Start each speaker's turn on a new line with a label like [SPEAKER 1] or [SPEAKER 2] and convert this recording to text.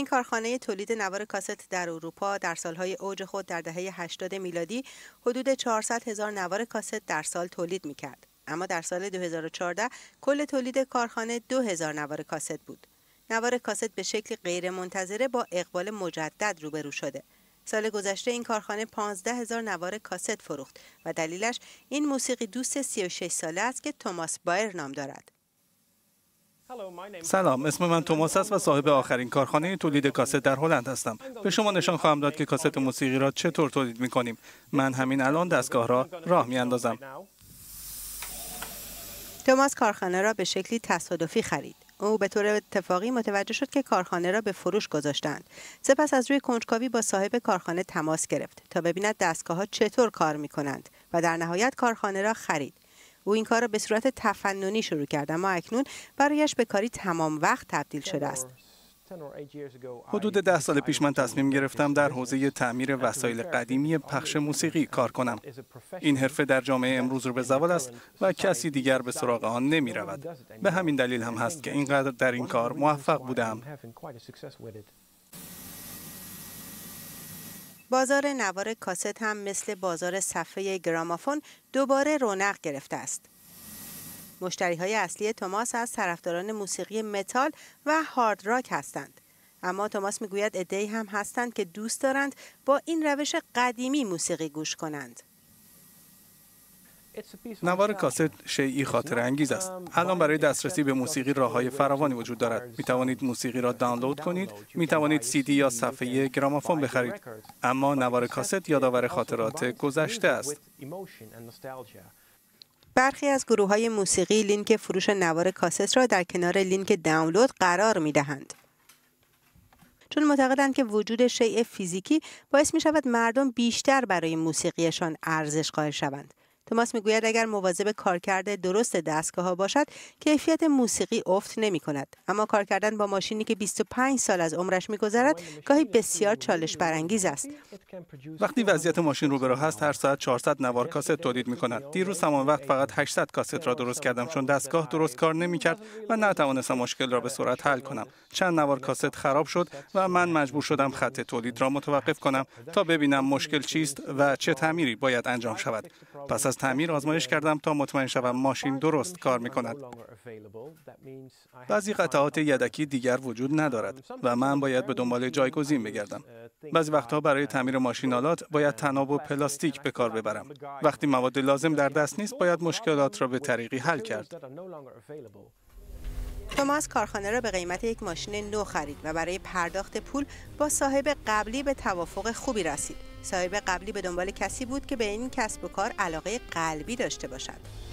[SPEAKER 1] این کارخانه تولید نوار کاست در اروپا در سالهای اوج خود در دهه 80 میلادی حدود 400 هزار نوار کاست در سال تولید میکرد. اما در سال 2014 کل تولید کارخانه 2000 نوار کاست بود. نوار کاست به شکل غیرمنتظره با اقبال مجدد روبرو شده. سال گذشته این کارخانه 15 هزار نوار کاست فروخت و دلیلش این موسیقی دوست 36 ساله است که توماس بایر نام دارد.
[SPEAKER 2] سلام اسم من توماس است و صاحب آخرین کارخانه تولید کاست در هلند هستم به شما نشان خواهم داد که کاست موسیقی را چطور تولید می کنیم من همین الان دستگاه را راه می اندازم
[SPEAKER 1] توماس کارخانه را به شکلی تصادفی خرید او به طور اتفاقی متوجه شد که کارخانه را به فروش گذاشتند سپس از روی کنجکاوی با صاحب کارخانه تماس گرفت تا ببیند دستگاه ها چطور کار می کنند و در نهایت کارخانه را خرید او این کار را به صورت تفننی شروع کرد اما اکنون برایش به کاری تمام وقت تبدیل شده است
[SPEAKER 2] حدود ده سال پیش من تصمیم گرفتم در حوزه تعمیر وسایل قدیمی پخش موسیقی کار کنم. این حرفه در جامعه امروز رو به زوال است و کسی دیگر به سراغ آن نمی رود. به همین دلیل هم هست که اینقدر در این کار موفق بودم.
[SPEAKER 1] بازار نوار کاست هم مثل بازار صفحه گرامافون دوباره رونق گرفته است. مشتری های اصلی توماس از طرفداران موسیقی متال و هارد راک هستند. اما توماس میگوید ادهی هم هستند که دوست دارند با این روش قدیمی موسیقی گوش کنند.
[SPEAKER 2] نوار کاست شیعی خاطر انگیز است. الان برای دسترسی به موسیقی راه های فراوانی وجود دارد. می توانید موسیقی را دانلود کنید، می توانید سی دی یا صفحه گرامافون بخرید. اما نوار کاست یادآور خاطرات گذشته است.
[SPEAKER 1] برخی از گروه های موسیقی لینک فروش نوار کاست را در کنار لینک دانلود قرار می دهند. چون معتقدند که وجود شیء فیزیکی باعث می شود مردم بیشتر برای موسیقیشان ارزش قائل شوند. توماس میگوید اگر مواظب کارکرد درست دستگاه ها باشد کیفیت موسیقی افت نمی کند اما کار کردن با ماشینی که 25 سال از عمرش میگذرد گاهی بسیار چالش برانگیز است
[SPEAKER 2] وقتی وضعیت ماشین به هست هر ساعت 400 نوار کاست تولید می کند دیروز همان وقت فقط 800 کاست را درست کردم چون دستگاه درست کار نمی کرد و نتوانستم مشکل را به سرعت حل کنم چند نوار کاست خراب شد و من مجبور شدم خط تولید را متوقف کنم تا ببینم مشکل چیست و چه تعمیری باید انجام شود پس از تعمیر آزمایش کردم تا مطمئن شوم ماشین درست کار می کند. بعضی قطعات یدکی دیگر وجود ندارد و من باید به دنبال جایگزین بگردم. بعضی وقتها برای تعمیر ماشین آلات باید تناب و پلاستیک به کار ببرم. وقتی مواد لازم در دست نیست باید مشکلات را به طریقی حل کرد.
[SPEAKER 1] توماس کارخانه را به قیمت یک ماشین نو خرید و برای پرداخت پول با صاحب قبلی به توافق خوبی رسید. صاحب قبلی به دنبال کسی بود که به این کسب و کار علاقه قلبی داشته باشد